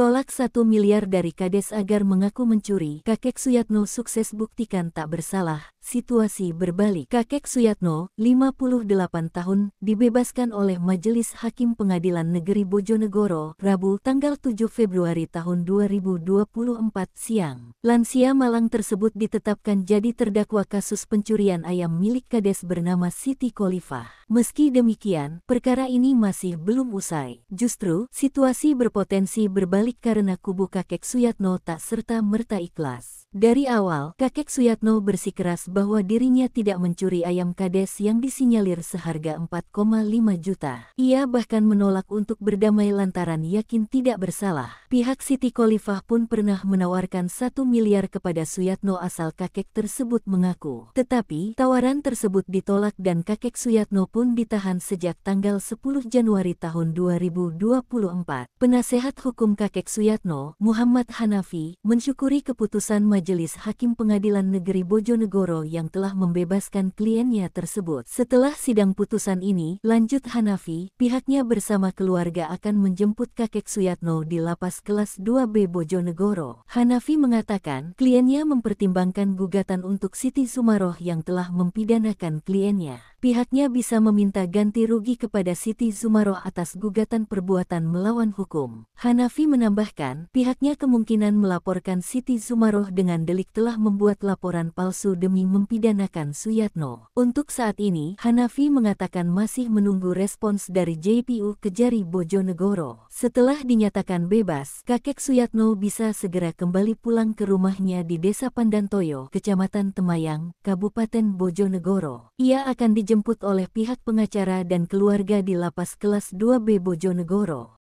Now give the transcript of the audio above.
Tolak satu miliar dari Kades agar mengaku mencuri, kakek Suyatno sukses buktikan tak bersalah, situasi berbalik. Kakek Suyatno, 58 tahun, dibebaskan oleh Majelis Hakim Pengadilan Negeri Bojonegoro, Rabu tanggal 7 Februari tahun 2024 siang. Lansia Malang tersebut ditetapkan jadi terdakwa kasus pencurian ayam milik kades bernama Siti Kolifah. Meski demikian, perkara ini masih belum usai. Justru, situasi berpotensi berbalik karena kubu kakek Suyatno tak serta merta ikhlas. Dari awal, kakek Suyatno bersikeras bahwa dirinya tidak mencuri ayam kades yang disinyalir seharga 4,5 juta. Ia bahkan menolak untuk berdamai lantaran yakin tidak bersalah. Pihak Siti Khalifah pun pernah menawarkan satu miliar kepada Suyatno asal kakek tersebut mengaku. Tetapi, tawaran tersebut ditolak dan kakek Suyatno pun ditahan sejak tanggal 10 Januari tahun 2024. Penasehat hukum kakek Suyatno, Muhammad Hanafi, mensyukuri keputusan Majelis Hakim Pengadilan Negeri Bojonegoro yang telah membebaskan kliennya tersebut. Setelah sidang putusan ini, lanjut Hanafi, pihaknya bersama keluarga akan menjemput kakek Suyatno di lapas kelas 2B Bojonegoro. Hanafi mengatakan, kliennya mempertimbangkan gugatan untuk Siti Sumaroh yang telah mempidanakan kliennya. Pihaknya bisa meminta ganti rugi kepada Siti Sumaroh atas gugatan perbuatan melawan hukum. Hanafi menambahkan, pihaknya kemungkinan melaporkan Siti Sumaroh dengan dengan delik telah membuat laporan palsu demi mempidanakan Suyatno. Untuk saat ini, Hanafi mengatakan masih menunggu respons dari JPU Kejari Bojonegoro. Setelah dinyatakan bebas, kakek Suyatno bisa segera kembali pulang ke rumahnya di Desa Pandantoyo, Kecamatan Temayang, Kabupaten Bojonegoro. Ia akan dijemput oleh pihak pengacara dan keluarga di Lapas Kelas 2B Bojonegoro.